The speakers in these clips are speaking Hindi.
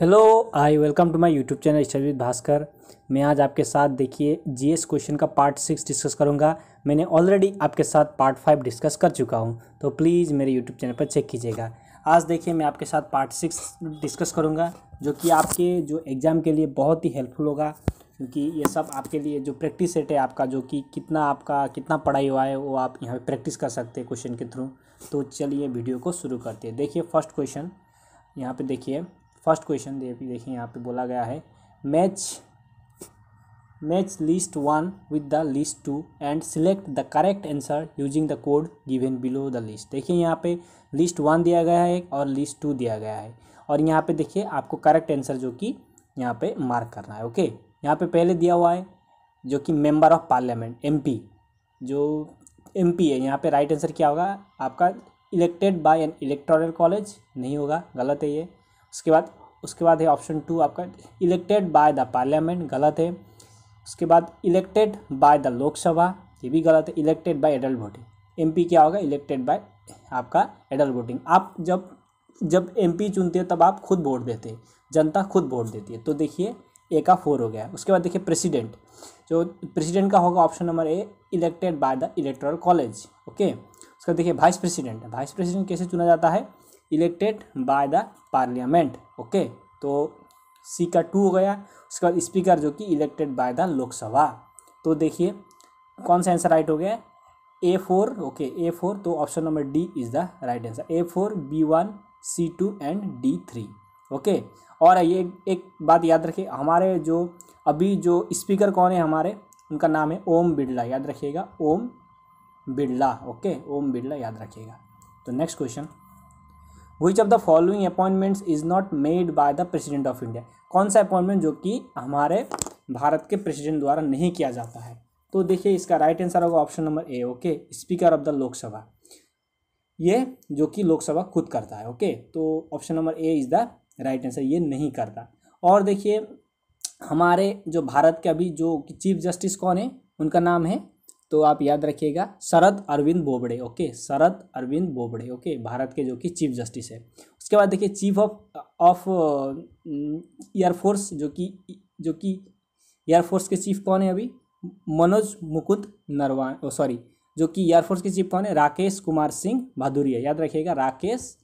Hello I welcome to my YouTube channel study Bhaskar मैं आज आपके साथ देखिए जीएस क्वेश्चन का पार्ट सिक्स डिस्कस करूंगा मैंने ऑलरेडी आपके साथ पार्ट फाइव डिस्कस कर चुका हूं तो प्लीज़ मेरे यूट्यूब चैनल पर चेक कीजिएगा आज देखिए मैं आपके साथ पार्ट सिक्स डिस्कस करूँगा जो कि आपके जो एग्ज़ाम के लिए बहुत ही हेल्पफुल होगा क्योंकि ये सब आपके लिए जो प्रैक्टिस सेट है आपका जो कि कितना आपका कितना पढ़ाई हुआ है वो आप यहाँ पर प्रैक्टिस कर सकते हैं क्वेश्चन के थ्रू तो चलिए वीडियो को शुरू करते हैं देखिए फर्स्ट क्वेश्चन यहाँ पर देखिए फर्स्ट क्वेश्चन देखिए यहाँ पे बोला गया है match match list one with the list two and select the correct answer using the code given below the list देखिए यहाँ पे लिस्ट वन दिया गया है और लिस्ट टू दिया गया है और यहाँ पे देखिए आपको करेक्ट आंसर जो कि यहाँ पे मार्क करना है ओके यहाँ पे पहले दिया हुआ है जो कि मेंबर ऑफ पार्लियामेंट एम जो एम है यहाँ पर राइट आंसर क्या होगा आपका elected by an electoral college नहीं होगा गलत है ये उसके बाद उसके बाद है ऑप्शन टू आपका इलेक्टेड बाय द पार्लियामेंट गलत है उसके बाद इलेक्टेड बाय द लोकसभा ये भी गलत है elected by adult voting MP क्या होगा इलेक्टेड बाय आपका एडल्ट वोटिंग आप जब जब एमपी चुनते हैं तब आप खुद वोट देते हैं जनता खुद वोट देती है तो देखिए ए का फोर हो गया उसके बाद देखिए प्रेसिडेंट जो प्रेसिडेंट का होगा option number A elected by the electoral college okay उसका देखिए वाइस प्रेसिडेंट वाइस प्रेसिडेंट कैसे चुना जाता है elected by the parliament okay तो सी का टू हो गया उसके बाद स्पीकर जो कि इलेक्टेड बाय द लोकसभा तो देखिए कौन सा आंसर राइट हो गया A four okay A four तो option number D is the right answer A four B one C two and D three okay और ये एक बात याद रखिए हमारे जो अभी जो स्पीकर कौन है हमारे उनका नाम है ओम बिरला याद रखिएगा ओम बिरला ओके ओम बिरला याद रखिएगा तो next question which of the following appointments is not made by the president of India कौन सा अपॉइंटमेंट जो कि हमारे भारत के प्रेसिडेंट द्वारा नहीं किया जाता है तो देखिए इसका राइट आंसर होगा option number A okay speaker of the Lok Sabha ये जो कि लोकसभा खुद करता है ओके तो option number A is the right answer ये नहीं करता और देखिए हमारे जो भारत के अभी जो चीफ जस्टिस कौन है उनका नाम है तो आप याद रखिएगा शरद अरविंद बोबड़े ओके शरद अरविंद बोबड़े ओके भारत के जो कि चीफ जस्टिस है उसके बाद देखिए चीफ ऑफ ऑफ एयरफोर्स जो कि जो कि एयरफोर्स के चीफ कौन है अभी मनोज मुकुंद नरवा सॉरी जो कि एयरफोर्स के चीफ कौन है राकेश कुमार सिंह भादुरिया याद रखिएगा राकेश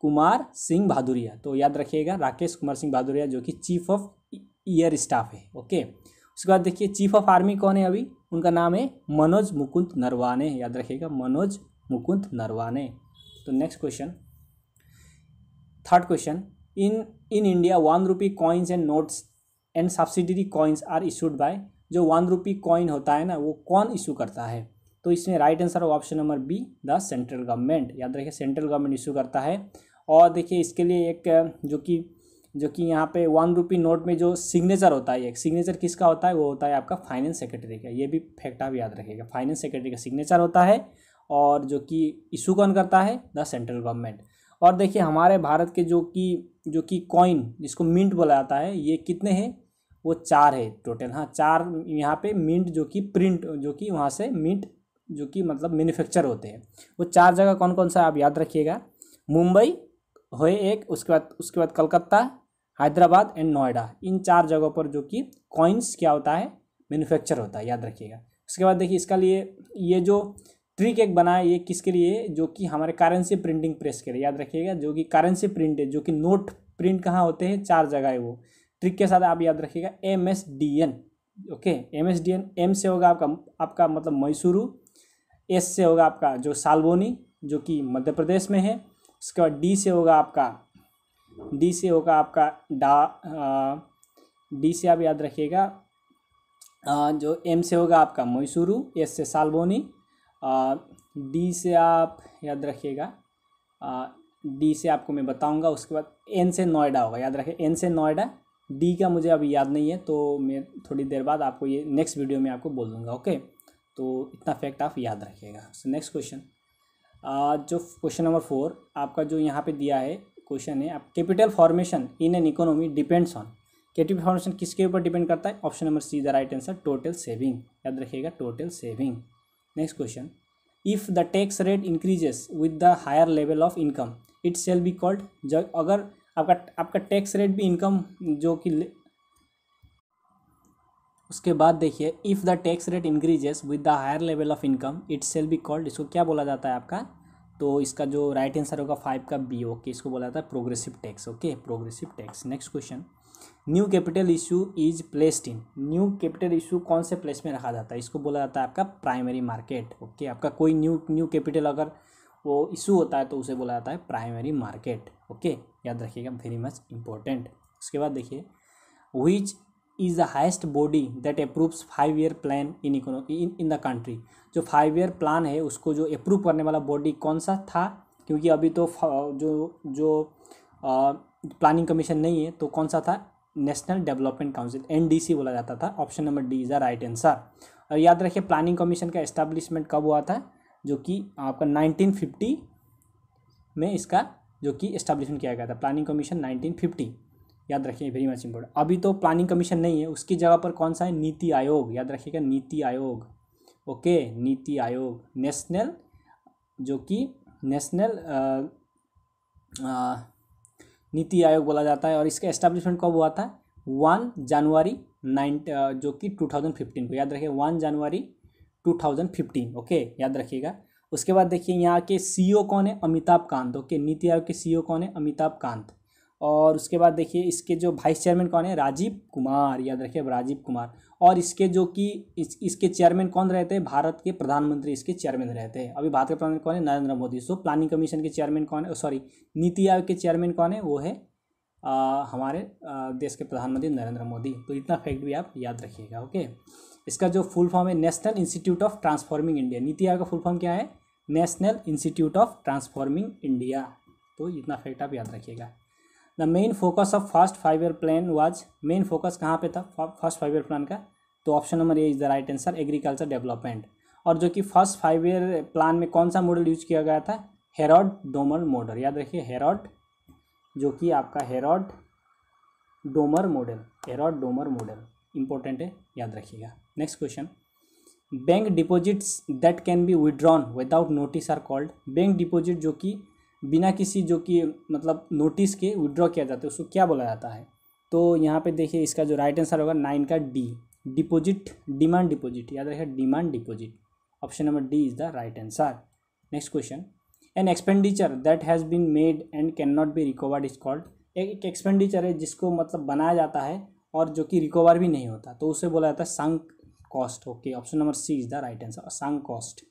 कुमार सिंह भादुरिया तो याद रखिएगा राकेश कुमार सिंह भादुरिया जो कि चीफ ऑफ ईयर स्टाफ है ओके उसके बाद देखिए चीफ ऑफ आर्मी कौन है अभी उनका नाम है मनोज मुकुंद नरवाने याद रखिएगा मनोज मुकुंद नरवाने तो next question third question in in India one rupee coins and notes and subsidiary coins are issued by जो वन रुपी कॉइन होता है ना वो कौन इशू करता है तो इसमें राइट आंसर हो option number B the central government याद रखिए सेंट्रल गवर्नमेंट इशू करता है और देखिए इसके लिए एक जो कि जो कि यहाँ पे वन रुपी नोट में जो सिग्नेचर होता है एक सिग्नेचर किसका होता है वो होता है आपका फाइनेंस सेक्रेटरी का ये भी फैक्ट आप याद रखिएगा फाइनेंस सेक्रेटरी का सिग्नेचर होता है और जो कि इशू कौन करता है द सेंट्रल गवर्नमेंट और देखिए हमारे भारत के जो कि जो कि कॉइन जिसको मिंट बोला जाता है ये कितने हैं वो चार है टोटल हाँ चार यहाँ पे मिंट जो कि प्रिंट जो कि वहाँ से मिंट जो कि मतलब मैन्युफैक्चर होते हैं वो चार जगह कौन कौन सा आप याद रखिएगा मुंबई होए एक उसके बाद उसके बाद कलकत्ता हैदराबाद एंड नोएडा इन चार जगहों पर जो कि कॉइन्स क्या होता है मैन्युफैक्चर होता है याद रखिएगा उसके बाद देखिए इसका लिए ये जो ट्रिक एक बना है ये किसके लिए जो कि हमारे करेंसी प्रिंटिंग प्रेस के लिए याद रखिएगा जो कि करेंसी प्रिंट है जो कि नोट प्रिंट कहाँ होते हैं चार जगह है वो ट्रिक के साथ आप याद रखिएगा M S D N okay M S D N M से होगा आपका आपका मतलब मैसूरू एस से होगा आपका जो सालबोनी जो कि मध्य प्रदेश में है उसके बाद डी से होगा आपका डी से होगा आपका डा डी से आप याद रखिएगा जो एम से होगा आपका मैसूरू एस से सालबोनी डी से आप याद रखिएगा डी से आपको मैं बताऊंगा उसके बाद एन से नोएडा होगा याद रखें एन से नोएडा डी का मुझे अभी याद नहीं है तो मैं थोड़ी देर बाद आपको ये नेक्स्ट वीडियो में आपको बोल दूँगा ओके तो इतना फैक्ट आप याद रखिएगा नेक्स्ट क्वेश्चन जो क्वेश्चन नंबर फोर आपका जो यहाँ पे दिया है क्वेश्चन है आप capital formation in an economy depends on capital formation किसके ऊपर डिपेंड करता है option number C the right answer total saving याद रखिएगा total saving next question if the tax rate increases with the higher level of income it shall be called जब अगर आपका आपका टैक्स रेट भी इनकम जो कि उसके बाद देखिए if the tax rate increases with the higher level of income it shall be called इसको क्या बोला जाता है आपका तो इसका जो राइट आंसर होगा फाइव का बी ओके इसको बोला जाता है progressive tax okay progressive tax next question new capital issue is placed in new capital issue कौन से प्लेस में रखा जाता है इसको बोला जाता है आपका प्राइमरी मार्केट ओके आपका कोई न्यू न्यू कैपिटल अगर वो इशू होता है तो उसे बोला जाता है प्राइमरी मार्केट ओके याद रखिएगा वेरी मच इंपॉर्टेंट उसके बाद देखिए which is the highest body that approves five year plan in economy in in the country जो फाइव ईयर प्लान है उसको जो अप्रूव करने वाला बॉडी कौन सा था क्योंकि अभी तो जो जो प्लानिंग कमीशन नहीं है तो कौन सा था नेशनल डेवलपमेंट काउंसिल एन बोला जाता था option number D is the right answer और याद रखिए प्लानिंग कमीशन का इस्टेब्लिशमेंट कब हुआ था जो कि आपका 1950 में इसका जो कि इस्टेब्लिशमेंट किया गया था प्लानिंग कमीशन 1950 याद रखिए वेरी मच इम्पोर्टेंट अभी तो प्लानिंग कमीशन नहीं है उसकी जगह पर कौन सा है नीति आयोग याद रखिएगा नीति आयोग ओके नीति आयोग नेशनल जो कि नेशनल नीति आयोग बोला जाता है और इसका एस्टेब्लिशमेंट कब हुआ था वन जनवरी नाइन जो कि टू थाउजेंड फिफ्टीन को याद रखिए one January two thousand fifteen okay याद रखिएगा उसके बाद देखिए यहाँ के सीईओ e कौन है अमिताभ कांत ओके नीति आयोग के सीईओ e कौन है अमिताभ कांत और उसके बाद देखिए इसके जो वाइस चेयरमैन कौन है राजीव कुमार याद रखिए राजीव कुमार और इसके जो कि इस, इसके चेयरमैन कौन रहते हैं भारत के प्रधानमंत्री इसके चेयरमैन रहते हैं अभी भारत के प्रधानमंत्री कौन है Narendra Modi so planning commission के चेयरमैन कौन है सॉरी नीति आयोग के चेयरमैन कौन है वो है आ, हमारे आ, देश के प्रधानमंत्री नरेंद्र मोदी तो इतना फैक्ट भी आप याद रखिएगा ओके इसका जो फुल फॉर्म है national institute of transforming India NITI Aayog का फुल फॉर्म क्या है national institute of transforming India तो इतना फैक्ट आप याद रखिएगा the main focus of first five year plan was main focus कहाँ पे था फर्स्ट फाइव ईयर प्लान का तो option number A is the right answer agriculture development और जो कि फर्स्ट फाइव ईयर प्लान में कौन सा मॉडल यूज किया गया था हेरॉड डोमर मॉडल याद रखिए हेरोड जो कि आपका Harrod Domar model Harrod Domar model important है याद रखिएगा next question bank deposits that can be withdrawn without notice are called bank deposit जो कि बिना किसी जो कि मतलब नोटिस के विड्रॉ किया जाता है उसको क्या बोला जाता है तो यहाँ पे देखिए इसका जो राइट आंसर होगा नाइन का डी डिपॉजिट डिमांड डिपॉजिट याद रखिए demand deposit option number D is the right answer next question an expenditure that has been made and can not be recovered is called एक एक्सपेंडिचर है जिसको मतलब बनाया जाता है और जो कि रिकवर भी नहीं होता तो उसे बोला जाता है sunk cost okay option number C is the right answer sunk cost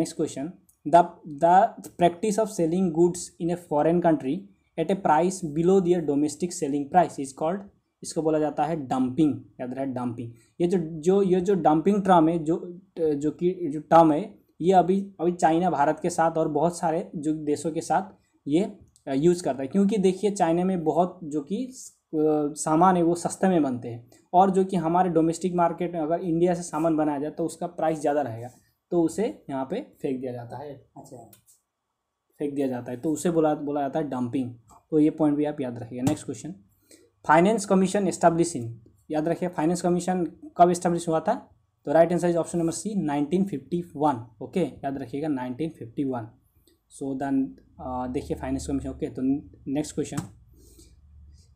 next question the the practice of selling goods in a foreign country at a price below their domestic selling price is called इसको बोला जाता है डंपिंग याद रहा है डंपिंग ये जो जो ये जो डंपिंग टर्म है जो जो कि जो टर्म है ये अभी अभी चाइना भारत के साथ और बहुत सारे जो देशों के साथ ये यूज़ करता है क्योंकि देखिए चाइना में बहुत जो कि सामान है वो सस्ते में बनते हैं और जो कि हमारे डोमेस्टिक मार्केट में अगर इंडिया से सामान बनाया जाए तो उसका प्राइस ज़्यादा रहेगा तो उसे यहाँ पे फेंक दिया जाता है अच्छा फेंक दिया जाता है तो उसे बोला बोला जाता है डंपिंग तो ये पॉइंट भी आप याद रखिएगा next question Finance Commission establishing याद रखिए फाइनेंस कमीशन कब एस्टाब्लिश हुआ था तो right answer is option number C 1951 okay याद रखिएगा 1951 सो दैन देखिए फाइनेंस कमीशन ओके तो next question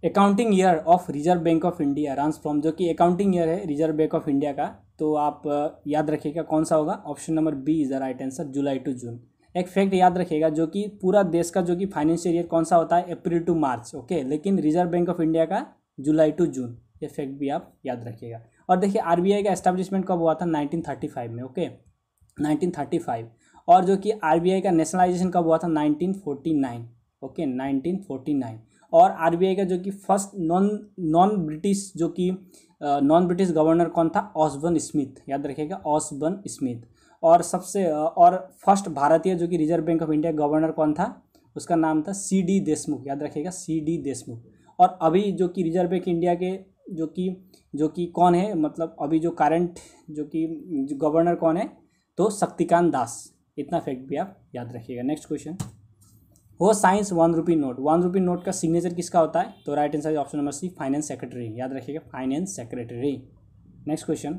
accounting year of Reserve Bank of India runs from जो कि अकाउंटिंग ईयर है रिजर्व बैंक ऑफ इंडिया का तो आप याद रखिएगा कौन सा होगा option number B is the right answer July to June एक फैक्ट याद रखिएगा जो कि पूरा देश का जो कि फाइनेंशियल ईयर कौन सा होता है अप्रैल टू मार्च ओके लेकिन रिजर्व बैंक ऑफ इंडिया का जुलाई टू जून ये फैक्ट भी आप याद रखिएगा और देखिए आरबीआई का एस्टैब्लिशमेंट कब हुआ था 1935 में ओके 1935 और जो कि आरबीआई का नेशनलाइजेशन कब हुआ था 1949 ओके 1949 और आरबीआई का जो कि फर्स्ट नॉन नॉन ब्रिटिश जो कि नॉन ब्रिटिश गवर्नर कौन था ऑसबर्न स्मिथ याद रखिएगा ऑसबर्न स्मिथ और सबसे और फर्स्ट भारतीय जो कि Reserve Bank of India governor कौन था उसका नाम था सी डी देशमुख याद रखिएगा सी डी देशमुख और अभी जो कि रिजर्व बैंक इंडिया के जो कि जो कि कौन है मतलब अभी जो करंट जो कि गवर्नर कौन है तो शक्तिकांत दास इतना फैक्ट भी आप याद रखिएगा next question who signs one rupee note one rupee note का सिग्नेचर किसका होता है तो right answer option number C finance secretary याद रखिएगा finance secretary next question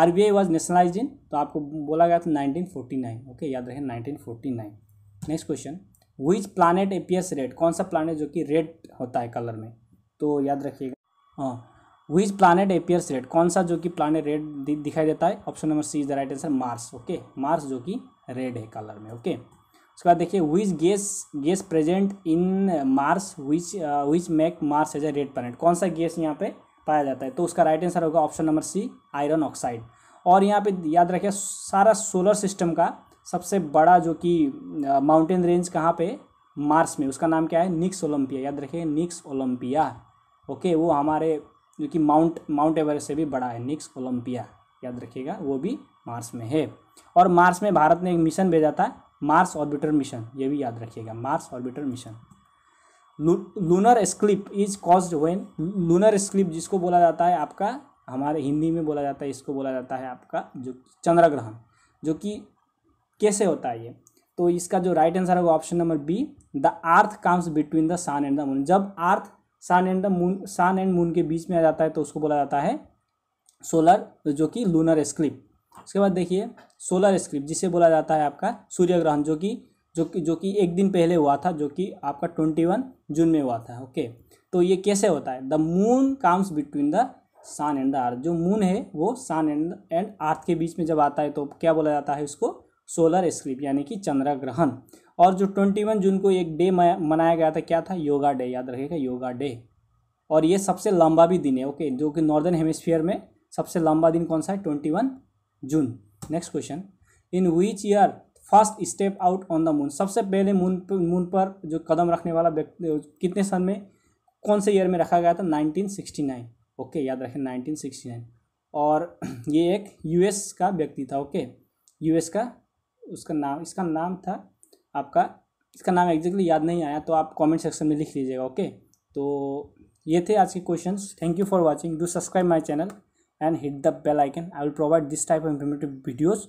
R B I was nationalise in तो आपको बोला गया था नाइनटीन फोर्टी नाइन ओके याद रखें nineteen forty nine next question which planet appears red कौन सा प्लानट जो कि रेड होता है कलर में तो याद रखिएगा हाँ विच प्लानट एपियस रेड कौन सा जो कि प्लानट रेड दिखाई देता है option number C is the right answer Mars okay Mars जो कि रेड है कलर में ओके okay? उसके बाद देखिए which gas gas present in Mars which which make Mars as a red planet कौन सा गैस यहाँ पे पाया जाता है तो उसका राइट आंसर होगा option number C iron oxide और यहाँ पे याद रखिए सारा सोलर सिस्टम का सबसे बड़ा जो कि माउंटेन uh, रेंज कहाँ पे मार्स में उसका नाम क्या है निक्स ओलंपिया याद रखिए निक्स ओलंपिया ओके वो हमारे जो कि माउंट माउंट एवरेस्ट से भी बड़ा है निक्स ओलंपिया याद रखिएगा वो भी मार्स में है और मार्स में भारत ने एक मिशन भेजा था मार्स ऑर्बिटर मिशन ये भी याद रखिएगा Mars orbiter mission lunar eclipse is caused when lunar eclipse जिसको बोला जाता है आपका हमारे हिंदी में बोला जाता है इसको बोला जाता है आपका जो चंद्र ग्रहण जो कि कैसे होता है ये तो इसका जो राइट आंसर होगा option number B the earth comes between the sun and the moon जब earth sun and the moon sun and moon के बीच में आ जाता है तो उसको बोला जाता है सोलर जो कि लूनर स्क्लिप उसके बाद देखिए सोलर स्क्रिप्ट जिसे बोला जाता है आपका सूर्य ग्रहण जो कि जो कि जो कि एक दिन पहले हुआ था जो कि आपका ट्वेंटी वन जून में हुआ था ओके तो ये कैसे होता है the moon comes between the sun and the earth जो मून है वो सन एंड एंड अर्थ के बीच में जब आता है तो क्या बोला जाता है उसको सोलर स्क्रिप यानी कि चंद्र ग्रहण और जो ट्वेंटी वन जून को एक डे मनाया गया था क्या था योगा डे याद रखेगा योगा डे और ये सबसे लंबा भी दिन है ओके जो कि नॉर्दर्न हेमिस्फीयर में सबसे लंबा दिन कौन सा है twenty one June next question in which year first step out on the moon सबसे पहले मून मून पर जो कदम रखने वाला व्यक्ति कितने सन में कौन से ईयर में रखा गया था 1969 ओके याद रखें 1969 और ये एक यूएस का व्यक्ति था ओके यूएस का उसका नाम इसका नाम था आपका इसका नाम एग्जैक्टली याद नहीं आया तो आप कमेंट सेक्शन में लिख लीजिएगा ओके तो ये थे आज के questions thank you for watching do subscribe my channel and hit the bell icon i will provide this type of informative videos